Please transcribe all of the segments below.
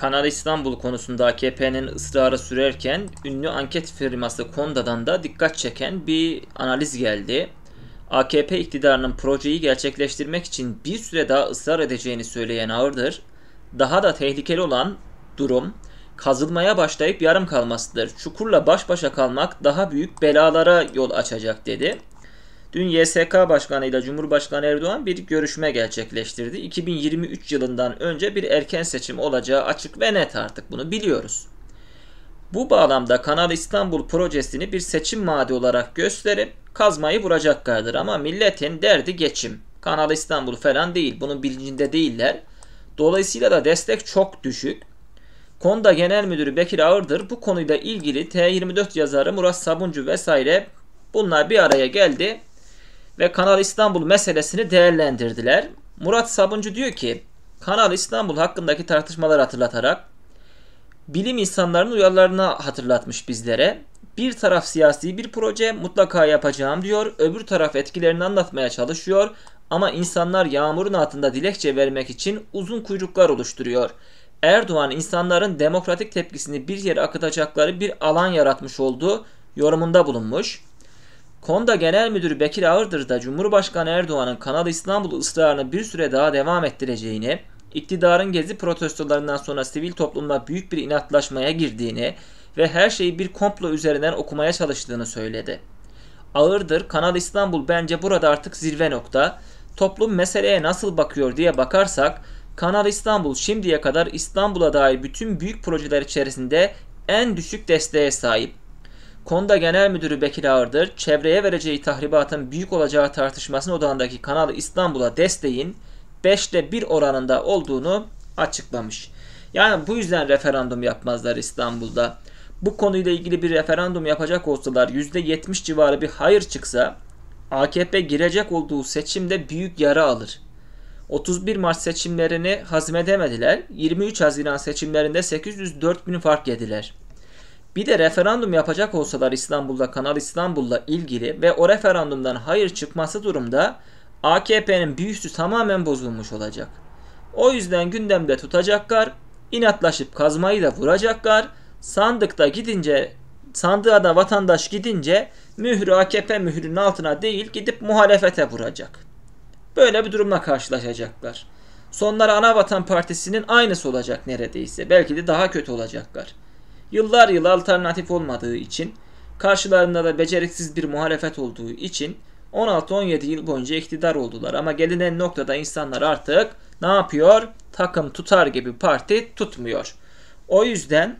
Kanal İstanbul konusunda AKP'nin ısrarı sürerken ünlü anket firması Konda'dan da dikkat çeken bir analiz geldi. AKP iktidarının projeyi gerçekleştirmek için bir süre daha ısrar edeceğini söyleyen Ağırdır, daha da tehlikeli olan durum kazılmaya başlayıp yarım kalmasıdır. Çukurla baş başa kalmak daha büyük belalara yol açacak dedi. Dün YSK Başkanı ile Cumhurbaşkanı Erdoğan bir görüşme gerçekleştirdi. 2023 yılından önce bir erken seçim olacağı açık ve net artık bunu biliyoruz. Bu bağlamda Kanal İstanbul projesini bir seçim maddi olarak gösterip kazmayı vuracaklardır ama milletin derdi geçim. Kanal İstanbul falan değil. Bunun bilincinde değiller. Dolayısıyla da destek çok düşük. Konda Genel Müdürü Bekir Ağırdır bu konuyla ilgili T24 yazarı Murat Sabuncu vesaire bunlar bir araya geldi ve Kanal İstanbul meselesini değerlendirdiler. Murat Sabuncu diyor ki Kanal İstanbul hakkındaki tartışmaları hatırlatarak bilim insanlarının uyarılarını hatırlatmış bizlere. Bir taraf siyasi bir proje mutlaka yapacağım diyor. Öbür taraf etkilerini anlatmaya çalışıyor. Ama insanlar yağmurun altında dilekçe vermek için uzun kuyruklar oluşturuyor. Erdoğan insanların demokratik tepkisini bir yere akıtacakları bir alan yaratmış olduğu yorumunda bulunmuş. Konda Genel Müdürü Bekir Ağırdır da Cumhurbaşkanı Erdoğan'ın Kanal İstanbul ısrarını bir süre daha devam ettireceğini, iktidarın gezi protestolarından sonra sivil toplumla büyük bir inatlaşmaya girdiğini ve her şeyi bir komplo üzerinden okumaya çalıştığını söyledi. Ağırdır, Kanal İstanbul bence burada artık zirve nokta. Toplum meseleye nasıl bakıyor diye bakarsak, Kanal İstanbul şimdiye kadar İstanbul'a dair bütün büyük projeler içerisinde en düşük desteğe sahip Konda Genel Müdürü Bekir Ağırdır, çevreye vereceği tahribatın büyük olacağı tartışmasının odağındaki kanalı İstanbul'a desteğin 5'te 1 oranında olduğunu açıklamış. Yani bu yüzden referandum yapmazlar İstanbul'da. Bu konuyla ilgili bir referandum yapacak olsalar %70 civarı bir hayır çıksa AKP girecek olduğu seçimde büyük yara alır. 31 Mart seçimlerini hazmedemediler. 23 Haziran seçimlerinde 804 bin fark yediler. Bir de referandum yapacak olsalar İstanbul'da Kanal İstanbul'la ilgili ve o referandumdan hayır çıkması durumda AKP'nin büyüsü tamamen bozulmuş olacak. O yüzden gündemde tutacaklar, inatlaşıp kazmayı da vuracaklar. Sandıkta gidince, sandığa da vatandaş gidince mührü AKP mührünün altına değil gidip muhalefete vuracak. Böyle bir durumla karşılaşacaklar. Sonları vatan Partisi'nin aynısı olacak neredeyse. Belki de daha kötü olacaklar. Yıllar yıl alternatif olmadığı için, karşılarında da beceriksiz bir muhalefet olduğu için 16-17 yıl boyunca iktidar oldular. Ama gelinen noktada insanlar artık ne yapıyor? Takım tutar gibi parti tutmuyor. O yüzden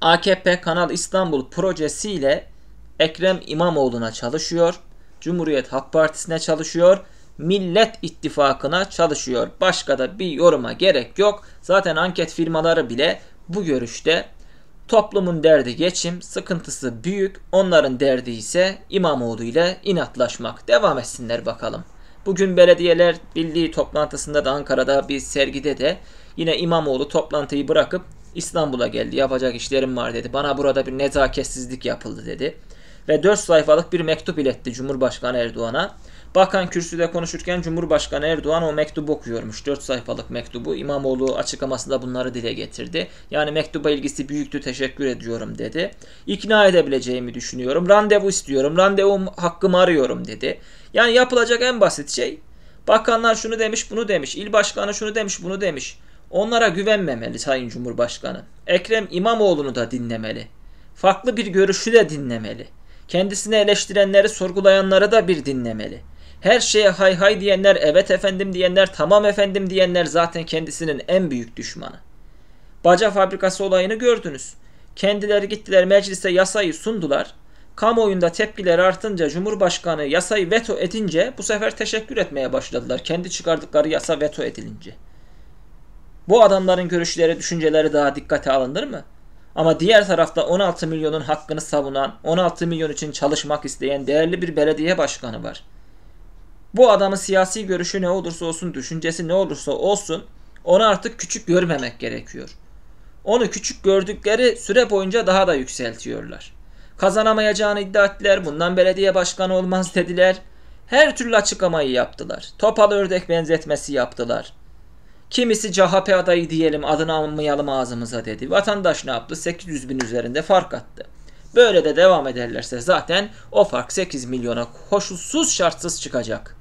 AKP Kanal İstanbul projesiyle Ekrem İmamoğlu'na çalışıyor. Cumhuriyet Halk Partisi'ne çalışıyor. Millet İttifakı'na çalışıyor. Başka da bir yoruma gerek yok. Zaten anket firmaları bile bu görüşte Toplumun derdi geçim, sıkıntısı büyük, onların derdi ise İmamoğlu ile inatlaşmak. Devam etsinler bakalım. Bugün belediyeler bildiği toplantısında da Ankara'da bir sergide de yine İmamoğlu toplantıyı bırakıp İstanbul'a geldi. Yapacak işlerim var dedi. Bana burada bir nezaketsizlik yapıldı dedi. Ve 4 sayfalık bir mektup iletti Cumhurbaşkanı Erdoğan'a. Bakan kürsüde konuşurken Cumhurbaşkanı Erdoğan o mektubu okuyormuş. 4 sayfalık mektubu. İmamoğlu açıklamasında bunları dile getirdi. Yani mektuba ilgisi büyüktü teşekkür ediyorum dedi. İkna edebileceğimi düşünüyorum. Randevu istiyorum. Randevu hakkımı arıyorum dedi. Yani yapılacak en basit şey bakanlar şunu demiş bunu demiş. İl başkanı şunu demiş bunu demiş. Onlara güvenmemeli Sayın Cumhurbaşkanı. Ekrem İmamoğlu'nu da dinlemeli. Farklı bir görüşü de dinlemeli. Kendisini eleştirenleri, sorgulayanları da bir dinlemeli. Her şeye hay hay diyenler, evet efendim diyenler, tamam efendim diyenler zaten kendisinin en büyük düşmanı. Baca fabrikası olayını gördünüz. Kendileri gittiler meclise yasayı sundular. Kamuoyunda tepkiler artınca Cumhurbaşkanı yasayı veto edince bu sefer teşekkür etmeye başladılar. Kendi çıkardıkları yasa veto edilince. Bu adamların görüşleri, düşünceleri daha dikkate alınır mı? Ama diğer tarafta 16 milyonun hakkını savunan, 16 milyon için çalışmak isteyen değerli bir belediye başkanı var. Bu adamın siyasi görüşü ne olursa olsun, düşüncesi ne olursa olsun onu artık küçük görmemek gerekiyor. Onu küçük gördükleri süre boyunca daha da yükseltiyorlar. Kazanamayacağını iddia ettiler, bundan belediye başkanı olmaz dediler. Her türlü açıklamayı yaptılar. Topal ördek benzetmesi yaptılar. Kimisi CHP adayı diyelim adını almayalım ağzımıza dedi. Vatandaş ne yaptı? 800 bin üzerinde fark attı. Böyle de devam ederlerse zaten o fark 8 milyona koşulsuz şartsız çıkacak.